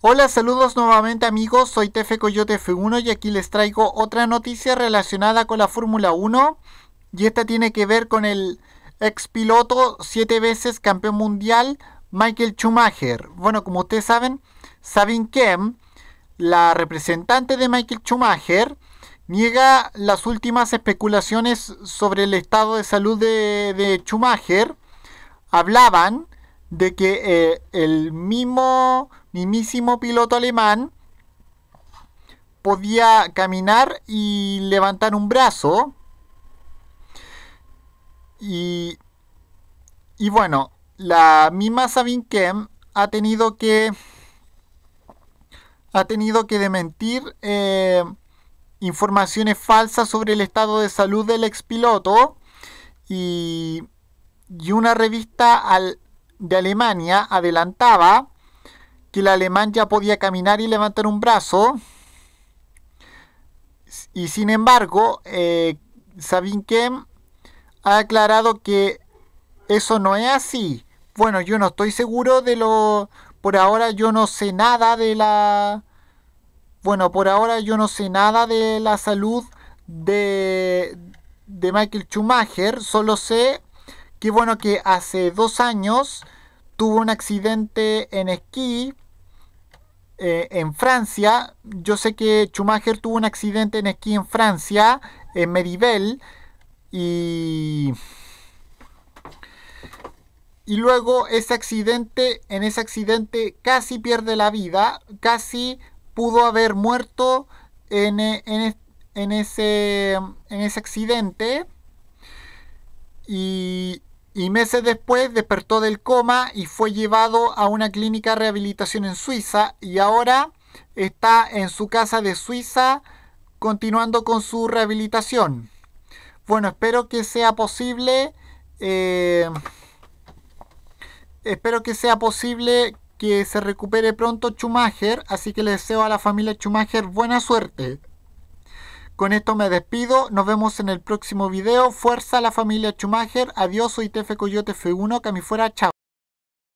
Hola, saludos nuevamente amigos, soy Tefe Coyote F1 y aquí les traigo otra noticia relacionada con la Fórmula 1 y esta tiene que ver con el ex piloto siete veces campeón mundial Michael Schumacher. Bueno, como ustedes saben, Sabine Kem, la representante de Michael Schumacher, niega las últimas especulaciones sobre el estado de salud de, de Schumacher. Hablaban de que eh, el mismo, mismísimo piloto alemán podía caminar y levantar un brazo. Y, y bueno, la misma Sabine Kem ha tenido que ha tenido que dementir eh, informaciones falsas sobre el estado de salud del expiloto y, y una revista al de Alemania adelantaba que el alemán ya podía caminar y levantar un brazo. Y sin embargo, Sabine eh, Sabin Kem ha aclarado que eso no es así. Bueno, yo no estoy seguro de lo... Por ahora yo no sé nada de la... Bueno, por ahora yo no sé nada de la salud de, de Michael Schumacher. Solo sé Qué bueno que hace dos años tuvo un accidente en esquí eh, en Francia. Yo sé que Schumacher tuvo un accidente en esquí en Francia, en Medivell. Y, y luego ese accidente, en ese accidente casi pierde la vida, casi pudo haber muerto en, eh, en, ese, en ese accidente. Y, y meses después despertó del coma y fue llevado a una clínica de rehabilitación en Suiza y ahora está en su casa de Suiza continuando con su rehabilitación. Bueno, espero que sea posible. Eh, espero que sea posible que se recupere pronto Schumacher. Así que le deseo a la familia Schumacher buena suerte. Con esto me despido, nos vemos en el próximo video. Fuerza la familia Schumacher, adiós, soy TF Coyote F1, que a mí fuera, chao.